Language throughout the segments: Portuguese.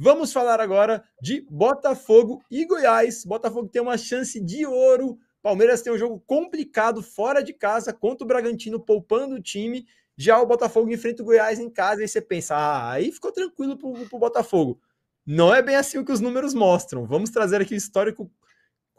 Vamos falar agora de Botafogo e Goiás. Botafogo tem uma chance de ouro. Palmeiras tem um jogo complicado fora de casa contra o Bragantino, poupando o time. Já o Botafogo enfrenta o Goiás em casa. E você pensa, ah, aí ficou tranquilo pro, pro Botafogo. Não é bem assim o que os números mostram. Vamos trazer aqui o histórico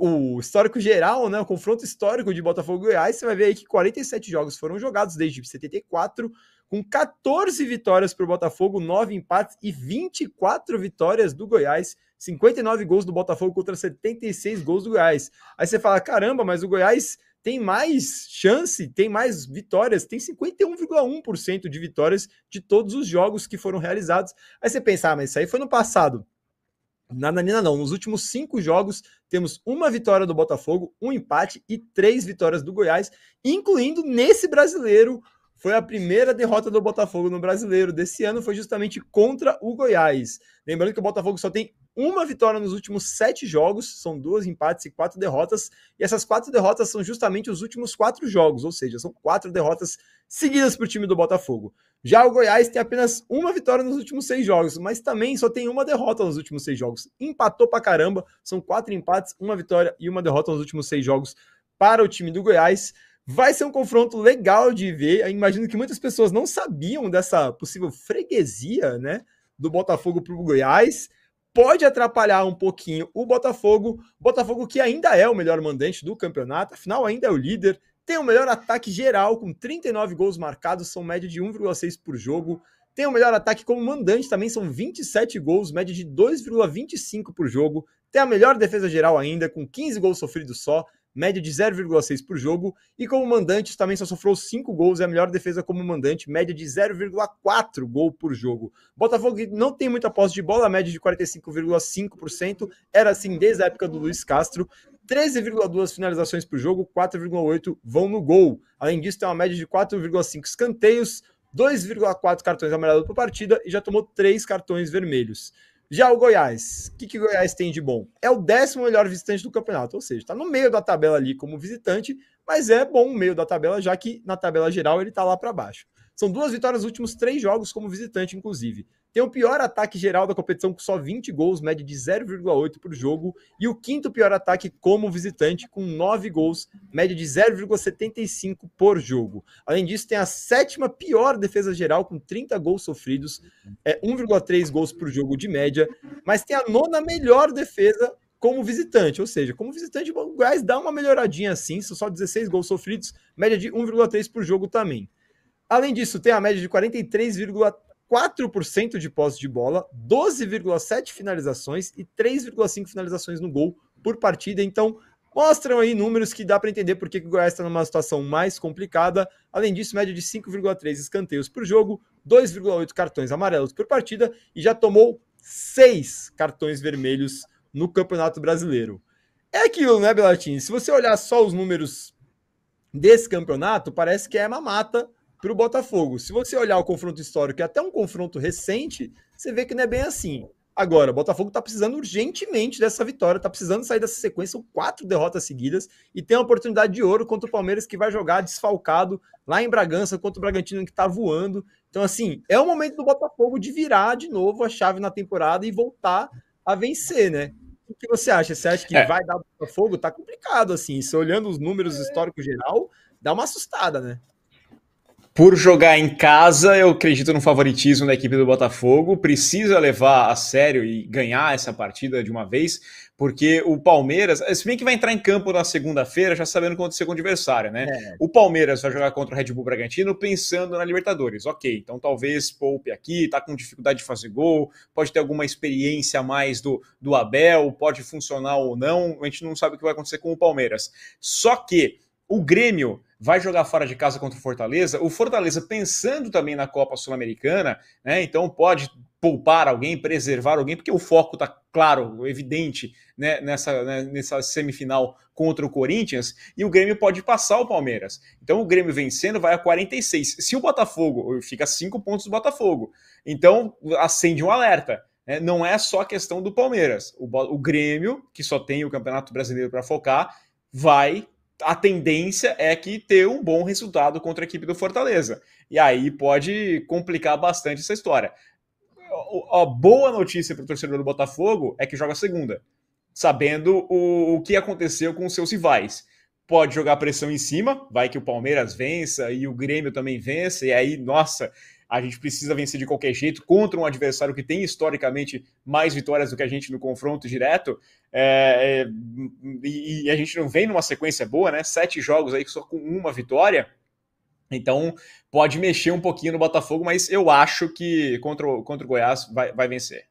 o histórico geral, né, o confronto histórico de Botafogo e Goiás, você vai ver aí que 47 jogos foram jogados desde 74, com 14 vitórias para o Botafogo, 9 empates e 24 vitórias do Goiás. 59 gols do Botafogo contra 76 gols do Goiás. Aí você fala: caramba, mas o Goiás tem mais chance, tem mais vitórias, tem 51,1% de vitórias de todos os jogos que foram realizados. Aí você pensa, ah, mas isso aí foi no passado. Na Nanina, não. Nos últimos cinco jogos, temos uma vitória do Botafogo, um empate e três vitórias do Goiás, incluindo nesse brasileiro foi a primeira derrota do Botafogo no Brasileiro desse ano, foi justamente contra o Goiás. Lembrando que o Botafogo só tem uma vitória nos últimos sete jogos, são duas empates e quatro derrotas, e essas quatro derrotas são justamente os últimos quatro jogos, ou seja, são quatro derrotas seguidas para o time do Botafogo. Já o Goiás tem apenas uma vitória nos últimos seis jogos, mas também só tem uma derrota nos últimos seis jogos. Empatou pra caramba, são quatro empates, uma vitória e uma derrota nos últimos seis jogos para o time do Goiás. Vai ser um confronto legal de ver. Eu imagino que muitas pessoas não sabiam dessa possível freguesia, né? Do Botafogo para o Goiás. Pode atrapalhar um pouquinho o Botafogo. Botafogo que ainda é o melhor mandante do campeonato, afinal, ainda é o líder. Tem o melhor ataque geral, com 39 gols marcados, são média de 1,6 por jogo. Tem o melhor ataque como mandante, também são 27 gols, média de 2,25 por jogo. Tem a melhor defesa geral ainda, com 15 gols sofridos só média de 0,6 por jogo, e como mandante também só sofreu 5 gols, é a melhor defesa como mandante, média de 0,4 gol por jogo. Botafogo não tem muita posse de bola, média de 45,5%, era assim desde a época do Luiz Castro, 13,2 finalizações por jogo, 4,8 vão no gol. Além disso, tem uma média de 4,5 escanteios, 2,4 cartões amarelos por partida e já tomou 3 cartões vermelhos. Já o Goiás, o que, que o Goiás tem de bom? É o décimo melhor visitante do campeonato, ou seja, está no meio da tabela ali como visitante, mas é bom o meio da tabela, já que na tabela geral ele está lá para baixo. São duas vitórias nos últimos três jogos como visitante, inclusive tem o pior ataque geral da competição com só 20 gols, média de 0,8 por jogo, e o quinto pior ataque como visitante com 9 gols, média de 0,75 por jogo. Além disso, tem a sétima pior defesa geral com 30 gols sofridos, é 1,3 gols por jogo de média, mas tem a nona melhor defesa como visitante, ou seja, como visitante o Goiás dá uma melhoradinha assim, são só 16 gols sofridos, média de 1,3 por jogo também. Além disso, tem a média de 43,3 4% de posse de bola, 12,7 finalizações e 3,5 finalizações no gol por partida. Então, mostram aí números que dá para entender por que o Goiás está numa situação mais complicada. Além disso, média de 5,3 escanteios por jogo, 2,8 cartões amarelos por partida e já tomou 6 cartões vermelhos no Campeonato Brasileiro. É aquilo, né, Belatinho? Se você olhar só os números desse campeonato, parece que é uma mata para o Botafogo. Se você olhar o confronto histórico, é até um confronto recente, você vê que não é bem assim. Agora, o Botafogo está precisando urgentemente dessa vitória, está precisando sair dessa sequência, são quatro derrotas seguidas, e tem a oportunidade de ouro contra o Palmeiras, que vai jogar desfalcado lá em Bragança, contra o Bragantino, que está voando. Então, assim, é o momento do Botafogo de virar de novo a chave na temporada e voltar a vencer, né? O que você acha? Você acha que é. vai dar Botafogo? Tá complicado, assim. Se olhando os números é. históricos geral, dá uma assustada, né? por jogar em casa, eu acredito no favoritismo da equipe do Botafogo. Precisa levar a sério e ganhar essa partida de uma vez, porque o Palmeiras, se bem que vai entrar em campo na segunda-feira, já sabendo quanto ser com o adversário, né? É. O Palmeiras vai jogar contra o Red Bull Bragantino pensando na Libertadores. Ok, então talvez poupe aqui, tá com dificuldade de fazer gol, pode ter alguma experiência a mais do, do Abel, pode funcionar ou não, a gente não sabe o que vai acontecer com o Palmeiras. Só que o Grêmio vai jogar fora de casa contra o Fortaleza, o Fortaleza pensando também na Copa Sul-Americana, né? Então pode poupar alguém, preservar alguém, porque o foco está claro, evidente, né? nessa, né? nessa semifinal contra o Corinthians, e o Grêmio pode passar o Palmeiras. Então o Grêmio vencendo vai a 46. Se o Botafogo, fica 5 pontos do Botafogo. Então acende um alerta. Né? Não é só a questão do Palmeiras. O, o Grêmio, que só tem o Campeonato Brasileiro para focar, vai a tendência é que ter um bom resultado contra a equipe do Fortaleza. E aí pode complicar bastante essa história. A boa notícia para o torcedor do Botafogo é que joga segunda, sabendo o, o que aconteceu com os seus rivais. Pode jogar pressão em cima, vai que o Palmeiras vença e o Grêmio também vença, e aí, nossa, a gente precisa vencer de qualquer jeito contra um adversário que tem historicamente mais vitórias do que a gente no confronto direto. É, é, e, e a gente não vem numa sequência boa, né? Sete jogos aí só com uma vitória. Então pode mexer um pouquinho no Botafogo, mas eu acho que contra o, contra o Goiás vai, vai vencer.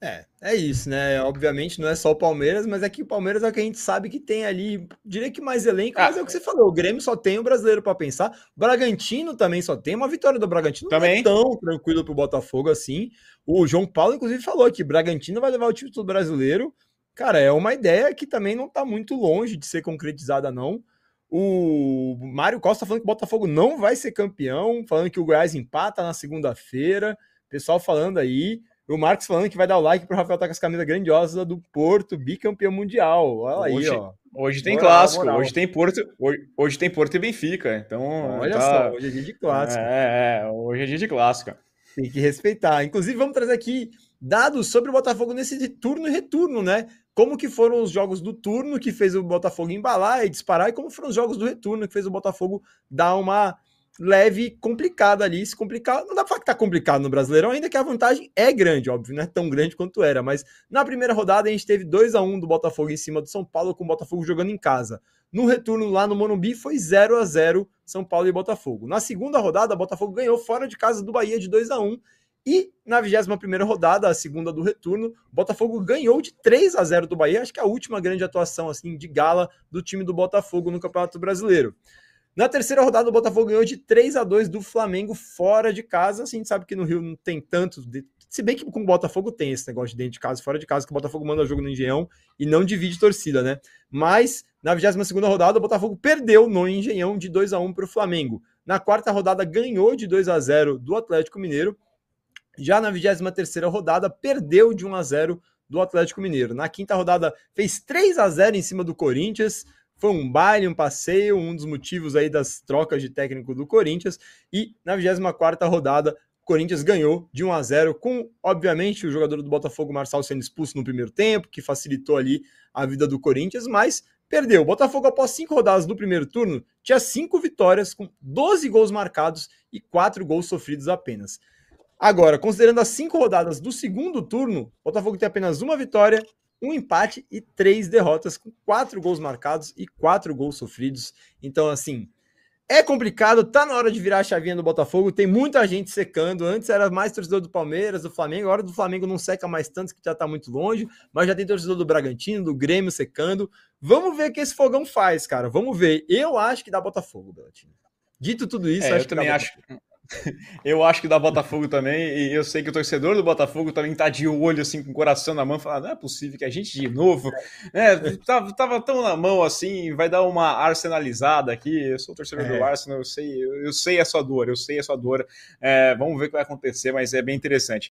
É, é isso, né? Obviamente não é só o Palmeiras, mas é que o Palmeiras é o que a gente sabe que tem ali, diria que mais elenco, ah, mas é o que ah, você falou, o Grêmio só tem o brasileiro para pensar, o Bragantino também só tem, uma vitória do Bragantino também. não é tão tranquilo pro Botafogo assim. O João Paulo, inclusive, falou que Bragantino vai levar o título brasileiro. Cara, é uma ideia que também não tá muito longe de ser concretizada, não. O Mário Costa falando que o Botafogo não vai ser campeão, falando que o Goiás empata na segunda-feira, pessoal falando aí. O Marcos falando que vai dar o like pro Rafael tá com as camisas grandiosas do Porto, bicampeão mundial. Olha hoje, aí, ó. Hoje tem moral, clássico, moral. hoje tem Porto, hoje, hoje, tem Porto e Benfica. Então, olha tá... só, hoje é dia de clássico. É, é, hoje é dia de clássico. Tem que respeitar. Inclusive, vamos trazer aqui dados sobre o Botafogo nesse turno e retorno, né? Como que foram os jogos do turno que fez o Botafogo embalar e disparar e como foram os jogos do retorno que fez o Botafogo dar uma leve complicado ali, se complicar, não dá pra falar que tá complicado no Brasileirão, ainda que a vantagem é grande, óbvio, não é tão grande quanto era, mas na primeira rodada a gente teve 2 a 1 do Botafogo em cima do São Paulo, com o Botafogo jogando em casa. No retorno lá no Morumbi foi 0 a 0 São Paulo e Botafogo. Na segunda rodada, o Botafogo ganhou fora de casa do Bahia de 2 a 1 e na 21ª rodada, a segunda do retorno, Botafogo ganhou de 3 a 0 do Bahia, acho que é a última grande atuação assim de gala do time do Botafogo no Campeonato Brasileiro. Na terceira rodada, o Botafogo ganhou de 3 a 2 do Flamengo fora de casa. Assim, a gente sabe que no Rio não tem tanto. De... Se bem que com o Botafogo tem esse negócio de dentro de casa e fora de casa, que o Botafogo manda jogo no Engenhão e não divide torcida, né? Mas na 22 rodada, o Botafogo perdeu no Engenhão de 2 a 1 para o Flamengo. Na quarta rodada, ganhou de 2 a 0 do Atlético Mineiro. Já na 23 rodada, perdeu de 1 a 0 do Atlético Mineiro. Na quinta rodada, fez 3 a 0 em cima do Corinthians. Foi um baile, um passeio, um dos motivos aí das trocas de técnico do Corinthians. E na 24 rodada, o Corinthians ganhou de 1 a 0 com, obviamente, o jogador do Botafogo, Marçal, sendo expulso no primeiro tempo, que facilitou ali a vida do Corinthians, mas perdeu. O Botafogo, após cinco rodadas do primeiro turno, tinha cinco vitórias, com 12 gols marcados e quatro gols sofridos apenas. Agora, considerando as cinco rodadas do segundo turno, o Botafogo tem apenas uma vitória um empate e três derrotas, com quatro gols marcados e quatro gols sofridos. Então, assim, é complicado, tá na hora de virar a chavinha do Botafogo, tem muita gente secando. Antes era mais torcedor do Palmeiras, do Flamengo, agora do Flamengo não seca mais tanto que já tá muito longe, mas já tem torcedor do Bragantino, do Grêmio secando. Vamos ver o que esse fogão faz, cara. Vamos ver. Eu acho que dá Botafogo, Belatinho. Dito tudo isso, é, acho eu também acho. Botafogo. Eu acho que da Botafogo também, e eu sei que o torcedor do Botafogo também tá de olho, assim, com o coração na mão, falando, não é possível que a gente de novo, né, tava, tá, tava tão na mão, assim, vai dar uma arsenalizada aqui, eu sou torcedor é. do Arsenal, eu sei, eu, eu, sei a sua dor, eu sei a sua dor, é, vamos ver o que vai acontecer, mas é bem interessante.